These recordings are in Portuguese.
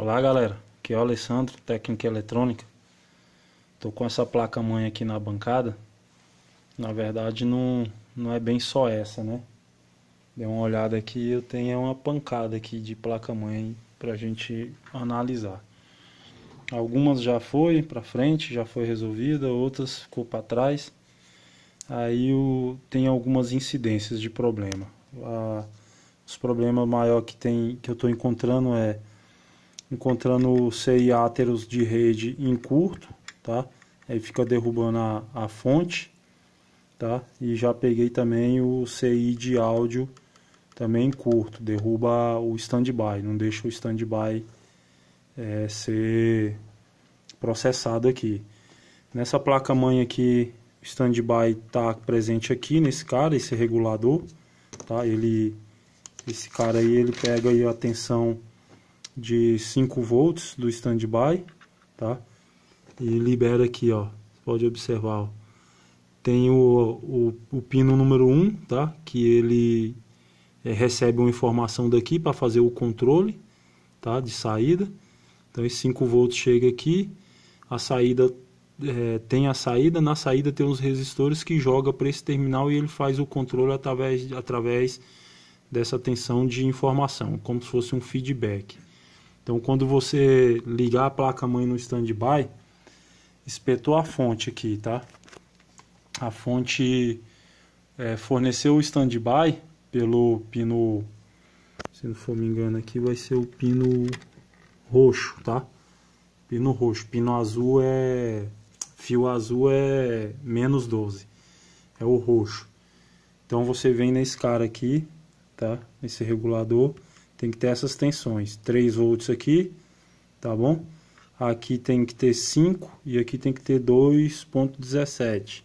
Olá galera, aqui é o Alessandro, técnico eletrônica. Tô com essa placa mãe aqui na bancada. Na verdade não, não é bem só essa, né? Dei uma olhada aqui, eu tenho uma pancada aqui de placa mãe pra gente analisar. Algumas já foi para frente, já foi resolvida, outras ficou para trás. Aí o, tem algumas incidências de problema. A, os problemas maior que tem que eu estou encontrando é encontrando CI áteros de rede em curto, tá? Aí fica derrubando a, a fonte, tá? E já peguei também o CI de áudio também curto, derruba o standby, não deixa o standby é, ser processado aqui. Nessa placa mãe aqui, o standby está presente aqui nesse cara, esse regulador, tá? Ele, esse cara aí, ele pega aí a tensão de 5 volts do standby, tá? E libera aqui, ó. Pode observar, ó. Tem o, o, o pino número 1, um, tá? Que ele é, recebe uma informação daqui para fazer o controle, tá? De saída. Então, esse 5 volts chega aqui, a saída é, tem a saída, na saída tem os resistores que joga para esse terminal e ele faz o controle através, através dessa tensão de informação, como se fosse um feedback. Então, quando você ligar a placa-mãe no standby, espetou a fonte aqui, tá? A fonte é, forneceu o standby pelo pino, se não for me engano aqui, vai ser o pino roxo, tá? Pino roxo, pino azul é, fio azul é menos 12, é o roxo. Então você vem nesse cara aqui, tá? Nesse regulador tem que ter essas tensões. 3 volts aqui, tá bom? Aqui tem que ter 5 e aqui tem que ter 2.17.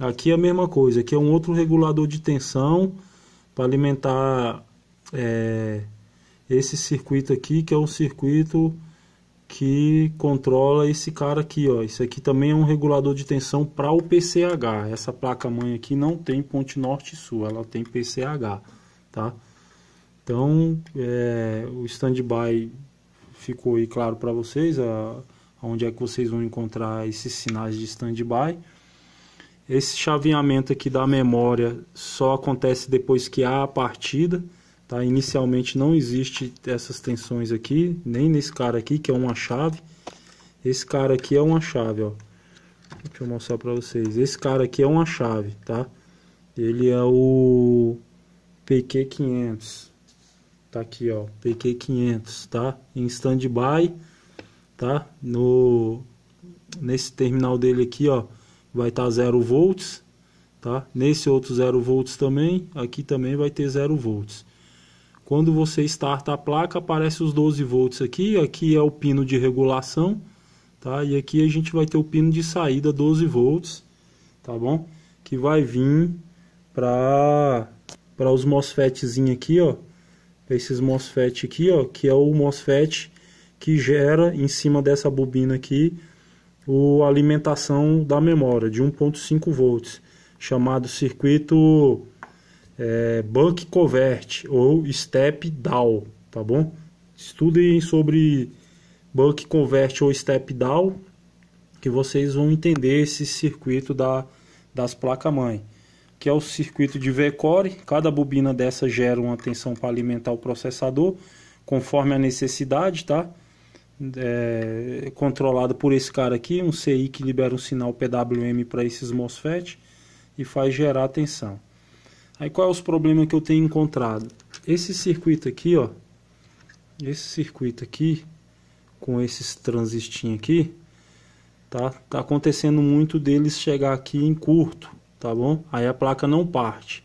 Aqui é a mesma coisa, aqui é um outro regulador de tensão para alimentar é, esse circuito aqui, que é um circuito que controla esse cara aqui, ó. Isso aqui também é um regulador de tensão para o PCH. Essa placa mãe aqui não tem ponte norte e sul, ela tem PCH, tá? Então, é, o stand-by ficou aí claro para vocês, a, onde é que vocês vão encontrar esses sinais de stand-by. Esse chaveamento aqui da memória só acontece depois que há a partida, tá? Inicialmente não existe essas tensões aqui, nem nesse cara aqui, que é uma chave. Esse cara aqui é uma chave, ó. Deixa eu mostrar para vocês. Esse cara aqui é uma chave, tá? Ele é o PQ500. Tá aqui, ó, PQ500, tá? Em standby, tá? No nesse terminal dele aqui, ó, vai estar tá 0 volts, tá? Nesse outro 0 volts também, aqui também vai ter 0 volts. Quando você starta a placa, aparece os 12 volts aqui, aqui é o pino de regulação, tá? E aqui a gente vai ter o pino de saída 12 volts, tá bom? Que vai vir para para os MOSFETzinho aqui, ó, esses MOSFET aqui, ó, que é o MOSFET que gera em cima dessa bobina aqui o alimentação da memória de 1.5 volts, chamado circuito é, Buck Covert ou Step Down, tá bom? Estudem sobre Buck Covert ou Step Down, que vocês vão entender esse circuito da, das placas-mãe que é o circuito de Vcore. Cada bobina dessa gera uma tensão para alimentar o processador, conforme a necessidade, tá? É, controlado por esse cara aqui, um CI que libera um sinal PWM para esses MOSFET e faz gerar a tensão. Aí qual é os problemas que eu tenho encontrado? Esse circuito aqui, ó, esse circuito aqui, com esses transistinhos aqui, tá? Tá acontecendo muito deles chegar aqui em curto tá bom? Aí a placa não parte.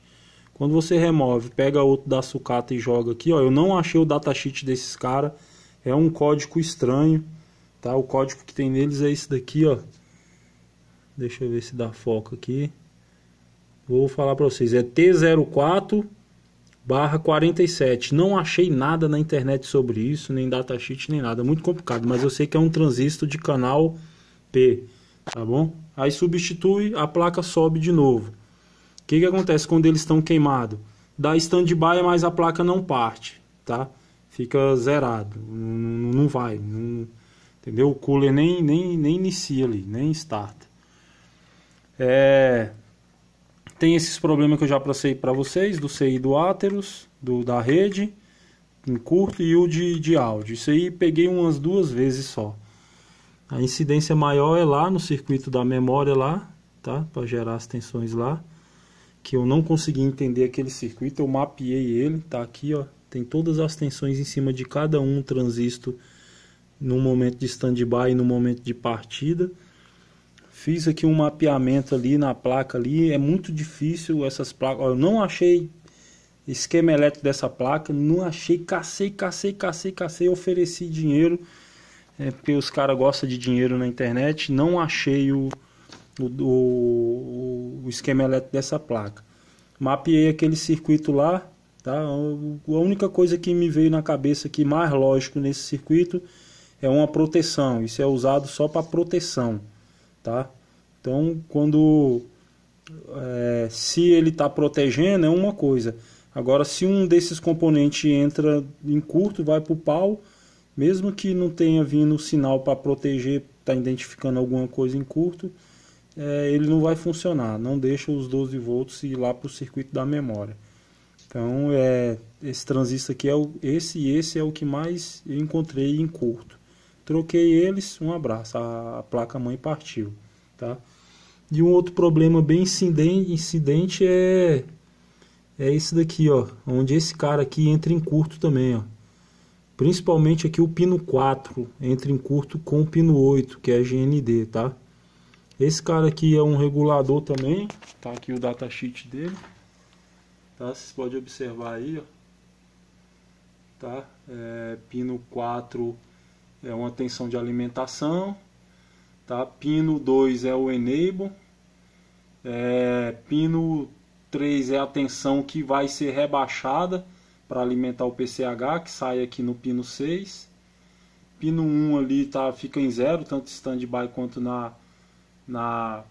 Quando você remove, pega outro da sucata e joga aqui, ó, eu não achei o datasheet desses caras, é um código estranho, tá? O código que tem neles é esse daqui, ó. Deixa eu ver se dá foco aqui. Vou falar para vocês, é T04 barra 47. Não achei nada na internet sobre isso, nem datasheet, nem nada. Muito complicado, mas eu sei que é um transistor de canal P tá bom? Aí substitui, a placa sobe de novo. O que, que acontece quando eles estão queimados? Dá stand-by, mas a placa não parte, tá? Fica zerado, não, não vai, não, entendeu? O cooler nem, nem, nem inicia ali, nem starta. É, tem esses problemas que eu já passei para vocês, do CI do áteros do, da rede, em curto e o de, de áudio. Isso aí peguei umas duas vezes só. A incidência maior é lá no circuito da memória lá, tá? Para gerar as tensões lá, que eu não consegui entender aquele circuito, eu mapeei ele, tá aqui, ó. Tem todas as tensões em cima de cada um transistor no momento de standby e no momento de partida. Fiz aqui um mapeamento ali na placa ali, é muito difícil essas placas. eu não achei esquema elétrico dessa placa, não achei, cacei, cacei, cacei, cacei, ofereci dinheiro é porque os caras gostam de dinheiro na internet. Não achei o, o, o, esquema elétrico dessa placa. Mapeei aquele circuito lá. Tá? A única coisa que me veio na cabeça que mais lógico nesse circuito é uma proteção. Isso é usado só para proteção. Tá? Então, quando é, se ele está protegendo, é uma coisa. Agora, se um desses componentes entra em curto, vai para o pau mesmo que não tenha vindo o sinal para proteger, está identificando alguma coisa em curto, é, ele não vai funcionar, não deixa os 12 volts ir lá para o circuito da memória. Então, é, esse transistor aqui é o, esse e esse é o que mais eu encontrei em curto. Troquei eles, um abraço, a, a placa mãe partiu, tá? E um outro problema bem incidente, incidente é é esse daqui, ó, onde esse cara aqui entra em curto também, ó. Principalmente aqui o pino 4 entra em curto com o pino 8, que é GND, tá? Esse cara aqui é um regulador também, tá aqui o datasheet dele. Tá? Vocês podem observar aí, ó. Tá? É, pino 4 é uma tensão de alimentação, tá? Pino 2 é o enable, é, pino 3 é a tensão que vai ser rebaixada para alimentar o PCH, que sai aqui no pino 6. Pino 1 ali tá, fica em zero, tanto stand-by quanto na, na,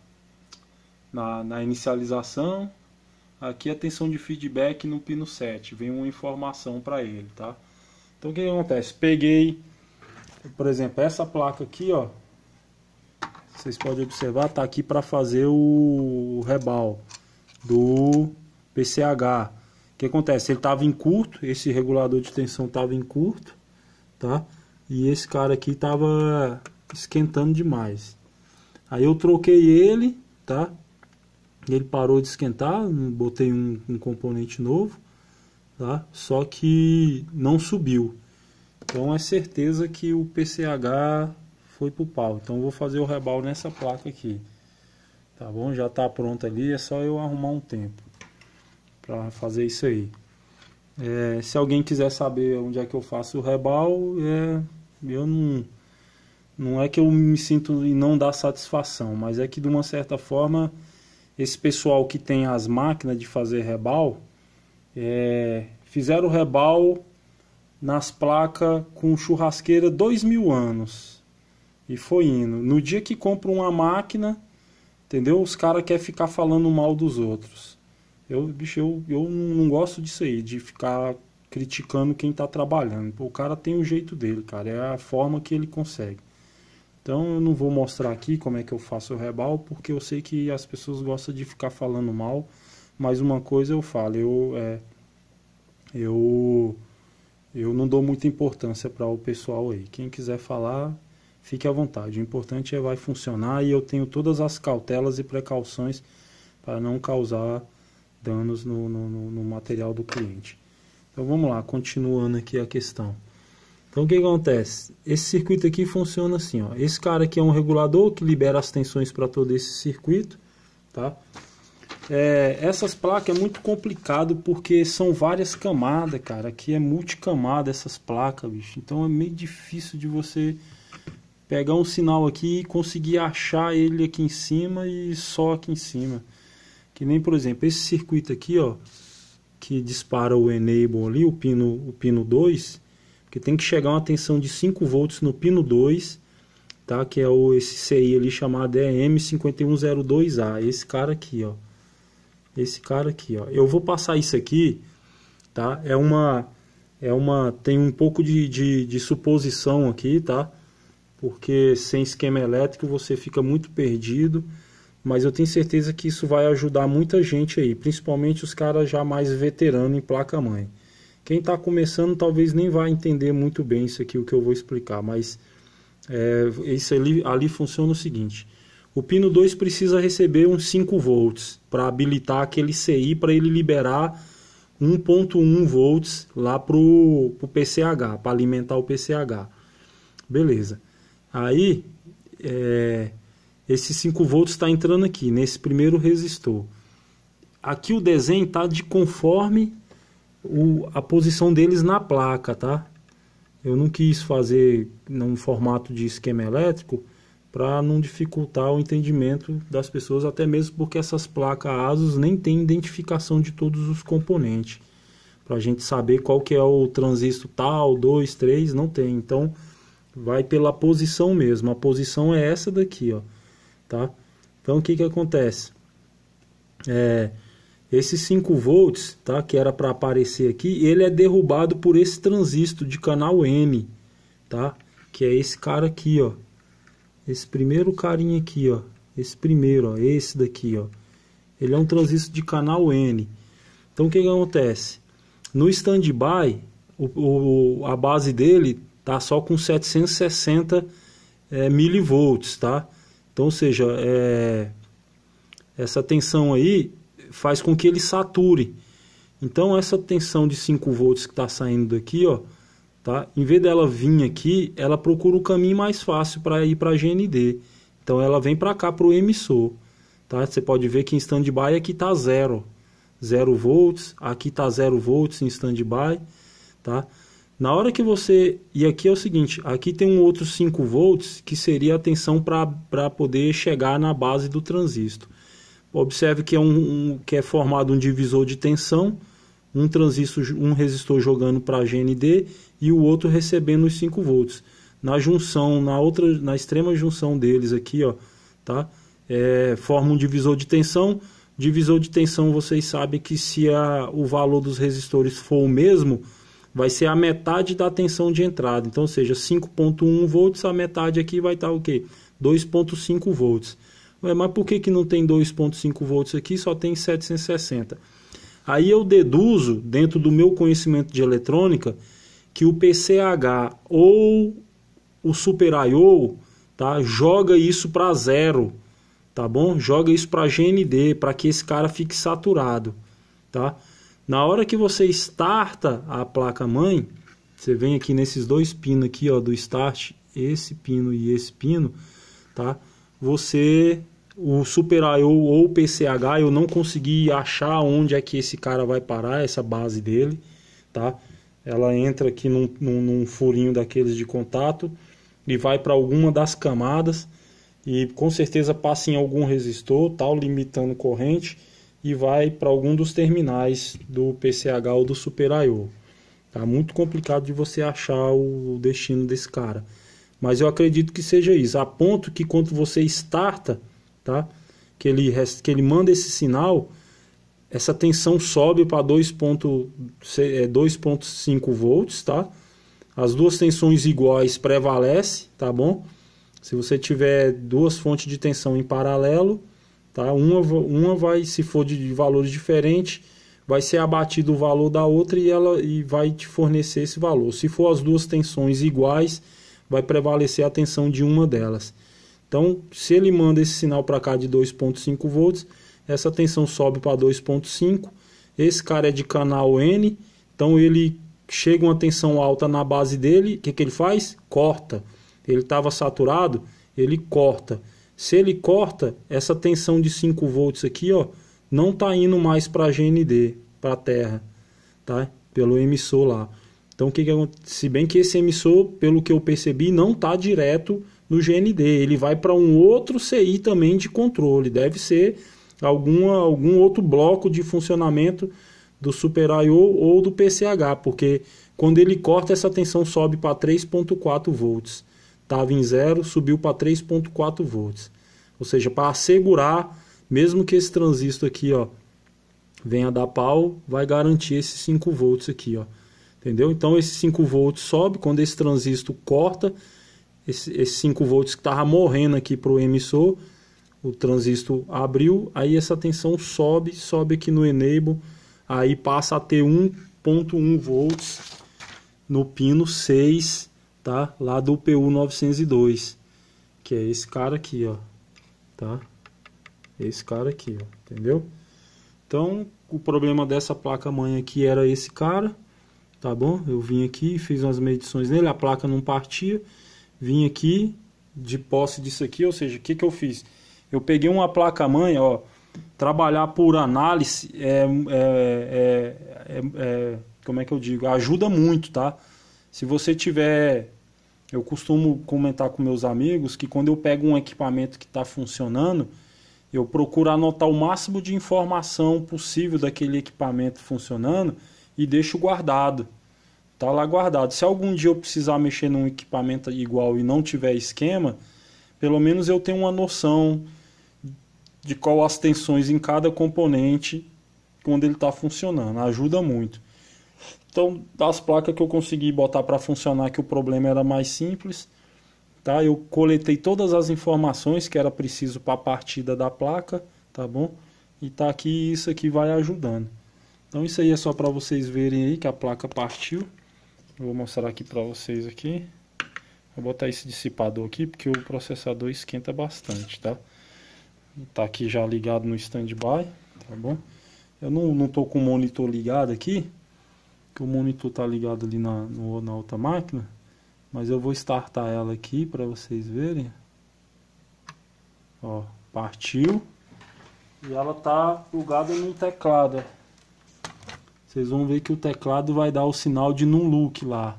na, na inicialização. Aqui é a tensão de feedback no pino 7, vem uma informação para ele, tá? Então o que, que acontece? Peguei, por exemplo, essa placa aqui, ó. Vocês podem observar, tá aqui para fazer o rebal do PCH que acontece? Ele estava em curto, esse regulador de tensão estava em curto, tá? E esse cara aqui estava esquentando demais. Aí eu troquei ele, tá? Ele parou de esquentar, botei um, um componente novo, tá? Só que não subiu. Então é certeza que o PCH foi pro pau. Então vou fazer o rebal nessa placa aqui. Tá bom? Já está pronto ali, é só eu arrumar um tempo para fazer isso aí. É, se alguém quiser saber onde é que eu faço o rebal, é, eu não, não é que eu me sinto e não dá satisfação, mas é que de uma certa forma esse pessoal que tem as máquinas de fazer rebal é, fizeram o rebal nas placas com churrasqueira dois mil anos e foi indo. No dia que compra uma máquina, entendeu? Os caras querem ficar falando mal dos outros. Eu, bicho, eu, eu não gosto disso aí, de ficar criticando quem está trabalhando. o cara tem o jeito dele, cara, é a forma que ele consegue. Então eu não vou mostrar aqui como é que eu faço o rebal, porque eu sei que as pessoas gostam de ficar falando mal, mas uma coisa eu falo, eu é, eu eu não dou muita importância para o pessoal aí. Quem quiser falar, fique à vontade. O importante é vai funcionar e eu tenho todas as cautelas e precauções para não causar danos no, no, no material do cliente. Então vamos lá, continuando aqui a questão. Então o que acontece? Esse circuito aqui funciona assim, ó. Esse cara aqui é um regulador que libera as tensões para todo esse circuito, tá? É, essas placas é muito complicado porque são várias camadas, cara. Aqui é multicamada essas placas, bicho. Então é meio difícil de você pegar um sinal aqui e conseguir achar ele aqui em cima e só aqui em cima. Que nem, por exemplo, esse circuito aqui, ó, que dispara o enable ali, o pino, o pino 2, que tem que chegar uma tensão de 5 volts no pino 2, tá? Que é o esse CI ali chamado EM5102A, esse cara aqui, ó. Esse cara aqui, ó. Eu vou passar isso aqui, tá? É uma é uma tem um pouco de, de, de suposição aqui, tá? Porque sem esquema elétrico você fica muito perdido mas eu tenho certeza que isso vai ajudar muita gente aí, principalmente os caras já mais veteranos em placa mãe. Quem está começando talvez nem vai entender muito bem isso aqui o que eu vou explicar, mas é, isso ali, ali funciona o seguinte: o pino 2 precisa receber uns 5 volts para habilitar aquele CI para ele liberar 1.1 volts lá pro, pro PCH, para alimentar o PCH. Beleza. Aí é, esse 5 volts está entrando aqui, nesse primeiro resistor. Aqui o desenho está de conforme o, a posição deles na placa, tá? Eu não quis fazer num formato de esquema elétrico para não dificultar o entendimento das pessoas, até mesmo porque essas placas ASUS nem tem identificação de todos os componentes. Para a gente saber qual que é o transistor tal, 2, 3, não tem. Então, vai pela posição mesmo. A posição é essa daqui, ó tá? Então, o que, que acontece? É, esses 5 volts, tá, que era para aparecer aqui, ele é derrubado por esse transistor de canal N, tá? Que é esse cara aqui, ó. Esse primeiro carinha aqui, ó. Esse primeiro, ó. Esse daqui, ó. Ele é um transistor de canal N. Então, o que, que acontece? No standby, o, o, a base dele tá só com 760 é, milivolts, tá? Então, ou seja, é, essa tensão aí faz com que ele sature. Então, essa tensão de 5 volts que está saindo daqui, ó, tá? em vez dela vir aqui, ela procura o caminho mais fácil para ir para a GND. Então, ela vem para cá, para o emissor. Tá? Você pode ver que em stand-by aqui está zero. 0 volts, aqui está 0 volts em stand-by, tá? Na hora que você. E aqui é o seguinte: aqui tem um outro 5 volts que seria a tensão para poder chegar na base do transistor. Observe que é, um, um, que é formado um divisor de tensão, um transistor, um resistor jogando para GND e o outro recebendo os 5 volts. Na junção, na outra, na extrema junção deles aqui, ó, tá? É, forma um divisor de tensão. Divisor de tensão, vocês sabem que se a, o valor dos resistores for o mesmo, vai ser a metade da tensão de entrada. Então, ou seja, 5.1 volts, a metade aqui vai estar o quê? 2.5 volts. Ué, mas por que, que não tem 2.5 volts aqui, só tem 760? Aí eu deduzo, dentro do meu conhecimento de eletrônica, que o PCH ou o Super I.O. Tá? joga isso para zero, tá bom? Joga isso para GND, para que esse cara fique saturado, tá? Na hora que você starta a placa mãe, você vem aqui nesses dois pinos aqui, ó, do start, esse pino e esse pino, tá? Você o Super IO ou o PCH, eu não consegui achar onde é que esse cara vai parar, essa base dele, tá? Ela entra aqui num, num, num furinho daqueles de contato e vai para alguma das camadas e com certeza passa em algum resistor, tal, limitando corrente e vai para algum dos terminais do PCH ou do SuperIO. Tá muito complicado de você achar o destino desse cara. Mas eu acredito que seja isso. A ponto que quando você starta, tá? Que ele, que ele manda esse sinal, essa tensão sobe para 2.5 é, volts, tá? As duas tensões iguais prevalecem, tá bom? Se você tiver duas fontes de tensão em paralelo, Tá? Uma, uma vai, se for de valores diferentes, vai ser abatido o valor da outra e ela e vai te fornecer esse valor. Se for as duas tensões iguais, vai prevalecer a tensão de uma delas. Então, se ele manda esse sinal para cá de 2.5 volts, essa tensão sobe para 2.5. Esse cara é de canal N, então ele chega uma tensão alta na base dele, o que, que ele faz? Corta. Ele estava saturado, ele corta. Se ele corta, essa tensão de 5 volts aqui, ó, não está indo mais para a GND, para a Terra, tá? Pelo emissor lá. Então, o que, que acontece? Se bem que esse emissor, pelo que eu percebi, não está direto no GND. Ele vai para um outro CI também de controle. Deve ser alguma, algum outro bloco de funcionamento do Super I.O. ou do PCH, porque quando ele corta, essa tensão sobe para 3.4 volts estava em zero, subiu para 3.4 volts. Ou seja, para assegurar, mesmo que esse transistor aqui, ó, venha dar pau, vai garantir esses 5 volts aqui, ó. Entendeu? Então esses 5 volts sobe quando esse transistor corta, esses esse 5 volts que estava morrendo aqui para o emissor, o transistor abriu, aí essa tensão sobe, sobe aqui no enable, aí passa a ter 1.1 volts no pino 6 tá? Lá do PU 902, que é esse cara aqui, ó, tá? Esse cara aqui, ó, entendeu? Então, o problema dessa placa-mãe aqui era esse cara, tá bom? Eu vim aqui, fiz umas medições nele, a placa não partia, vim aqui de posse disso aqui, ou seja, o que que eu fiz? Eu peguei uma placa-mãe, ó, trabalhar por análise é, é, é, é, como é que eu digo, ajuda muito, tá? Se você tiver. Eu costumo comentar com meus amigos que quando eu pego um equipamento que está funcionando, eu procuro anotar o máximo de informação possível daquele equipamento funcionando e deixo guardado. Tá lá guardado. Se algum dia eu precisar mexer num equipamento igual e não tiver esquema, pelo menos eu tenho uma noção de qual as tensões em cada componente quando ele está funcionando. Ajuda muito. Então, as placas que eu consegui botar para funcionar, que o problema era mais simples, tá? Eu coletei todas as informações que era preciso para a partida da placa, tá bom? E tá aqui, isso aqui vai ajudando. Então, isso aí é só para vocês verem aí que a placa partiu. vou mostrar aqui para vocês aqui. Vou botar esse dissipador aqui, porque o processador esquenta bastante, tá? Tá aqui já ligado no standby, tá bom? Eu não, não tô com o monitor ligado aqui, que o monitor está ligado ali na, no, na outra máquina, mas eu vou startar ela aqui para vocês verem. Ó, partiu. E ela está plugada no teclado. Vocês vão ver que o teclado vai dar o sinal de num look lá.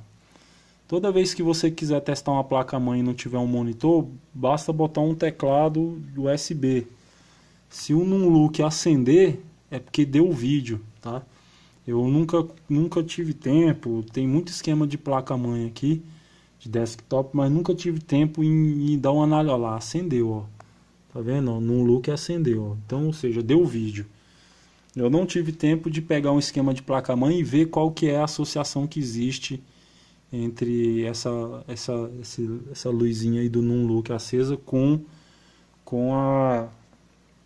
Toda vez que você quiser testar uma placa-mãe e não tiver um monitor, basta botar um teclado USB. Se o num look acender, é porque deu vídeo, tá? Eu nunca, nunca tive tempo, tem muito esquema de placa-mãe aqui, de desktop, mas nunca tive tempo em, em dar uma análise, lá, acendeu, ó. Tá vendo? Ó, num look acendeu, ó. Então, ou seja, deu o vídeo. Eu não tive tempo de pegar um esquema de placa-mãe e ver qual que é a associação que existe entre essa, essa, essa luzinha aí do num look acesa com, com a,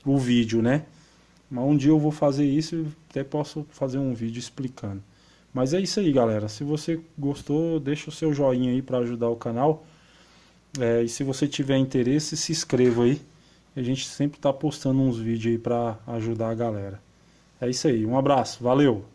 o vídeo, né? Mas um dia eu vou fazer isso e até posso fazer um vídeo explicando. Mas é isso aí, galera. Se você gostou, deixa o seu joinha aí para ajudar o canal. É, e se você tiver interesse, se inscreva aí. A gente sempre está postando uns vídeos aí para ajudar a galera. É isso aí. Um abraço. Valeu!